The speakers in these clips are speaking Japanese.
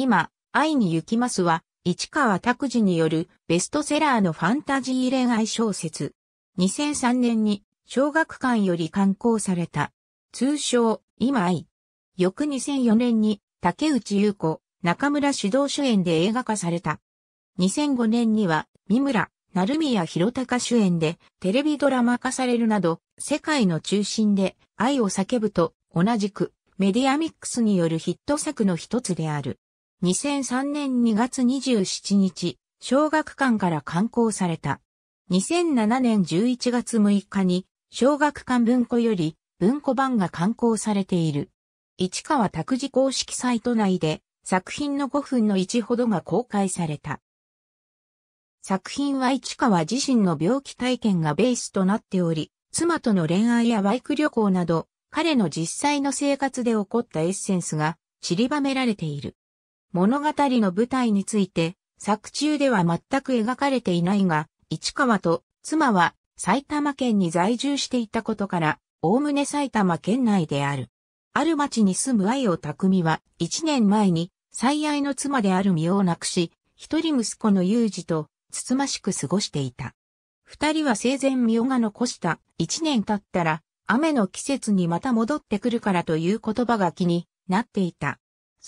今、愛に行きますは、市川拓司によるベストセラーのファンタジー恋愛小説。2003年に小学館より刊行された。通称、今愛。翌2004年に竹内優子、中村主導主演で映画化された。2005年には三村、成宮弘隆主演でテレビドラマ化されるなど、世界の中心で愛を叫ぶと同じくメディアミックスによるヒット作の一つである。2003年2月27日、小学館から刊行された。2007年11月6日に、小学館文庫より文庫版が刊行されている。市川拓司公式サイト内で作品の5分の1ほどが公開された。作品は市川自身の病気体験がベースとなっており、妻との恋愛やバイク旅行など、彼の実際の生活で起こったエッセンスが散りばめられている。物語の舞台について、作中では全く描かれていないが、市川と妻は埼玉県に在住していたことから、おおむね埼玉県内である。ある町に住む愛を匠は、一年前に最愛の妻である身を亡くし、一人息子の裕二と、つつましく過ごしていた。二人は生前身をが残した一年経ったら、雨の季節にまた戻ってくるからという言葉が気になっていた。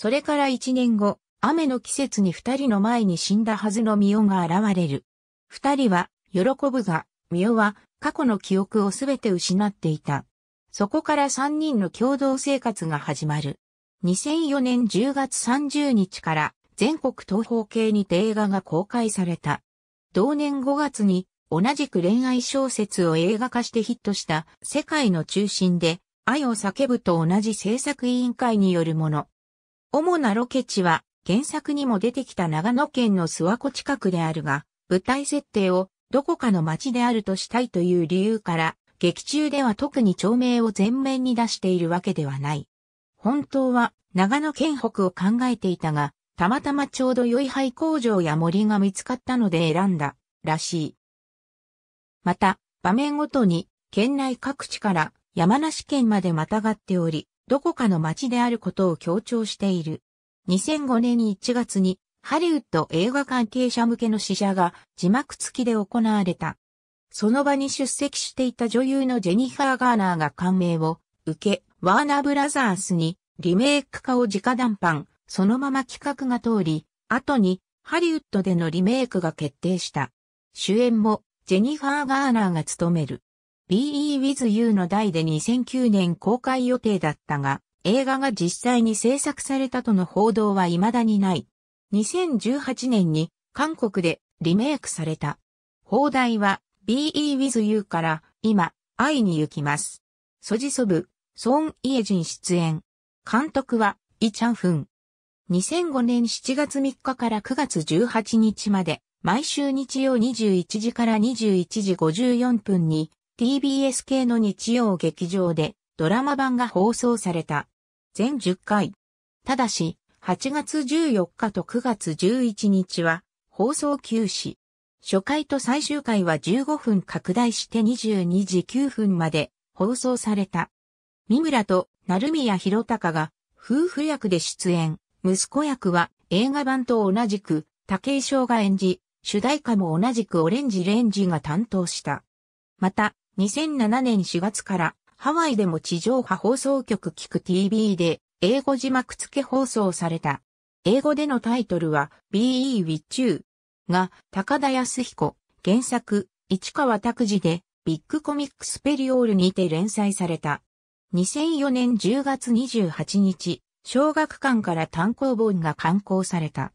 それから一年後、雨の季節に二人の前に死んだはずのミオが現れる。二人は、喜ぶが、ミオは、過去の記憶をすべて失っていた。そこから三人の共同生活が始まる。2004年10月30日から全国東方系にて映画が公開された。同年5月に同じく恋愛小説を映画化してヒットした世界の中心で愛を叫ぶと同じ制作委員会によるもの。主なロケ地は原作にも出てきた長野県の諏訪湖近くであるが、舞台設定をどこかの町であるとしたいという理由から、劇中では特に町名を前面に出しているわけではない。本当は長野県北を考えていたが、たまたまちょうど良い廃工場や森が見つかったので選んだ、らしい。また、場面ごとに県内各地から山梨県までまたがっており、どこかの街であることを強調している。2005年1月にハリウッド映画関係者向けの試写が字幕付きで行われた。その場に出席していた女優のジェニファー・ガーナーが感銘を受け、ワーナーブラザースにリメイク化を直談判、そのまま企画が通り、後にハリウッドでのリメイクが決定した。主演もジェニファー・ガーナーが務める。Be With You の題で2009年公開予定だったが、映画が実際に制作されたとの報道は未だにない。2018年に韓国でリメイクされた。放題は Be With You から今、愛に行きます。ソジソブ、ソン・イエジン出演。監督はイ・チャンフン。2005年7月3日から9月18日まで、毎週日曜21時から21時54分に TBS 系の日曜劇場でドラマ版が放送された。全10回。ただし、8月14日と9月11日は放送休止。初回と最終回は15分拡大して22時9分まで放送された。三村と成宮博隆が夫婦役で出演。息子役は映画版と同じく竹井翔が演じ、主題歌も同じくオレンジレンジが担当した。また、2007年4月からハワイでも地上波放送局聞く TV で英語字幕付け放送された。英語でのタイトルは BE with you が高田康彦原作市川拓司でビッグコミックスペリオールにて連載された。2004年10月28日、小学館から単行本が刊行された。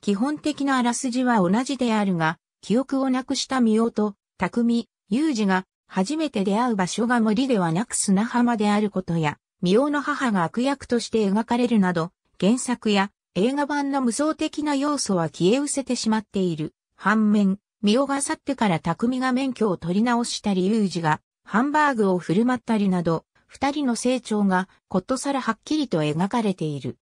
基本的なあらすじは同じであるが、記憶をなくした三尾と、匠、ージが初めて出会う場所が森ではなく砂浜であることや、ミオの母が悪役として描かれるなど、原作や映画版の無双的な要素は消え失せてしまっている。反面、ミオが去ってから匠が免許を取り直したり、ユージがハンバーグを振る舞ったりなど、二人の成長がことさらはっきりと描かれている。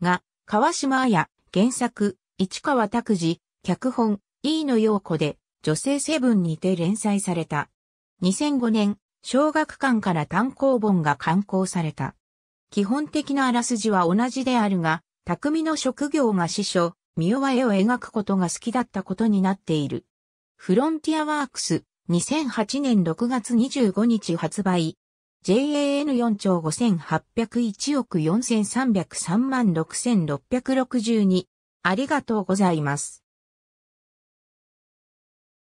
が、川島彩、原作、市川拓司、脚本、飯野陽子で、女性セブンにて連載された。2005年、小学館から単行本が刊行された。基本的なあらすじは同じであるが、匠の職業が師匠、三輪絵を描くことが好きだったことになっている。フロンティアワークス、2008年6月25日発売。JAN4 兆5801億4303万6662。ありがとうございます。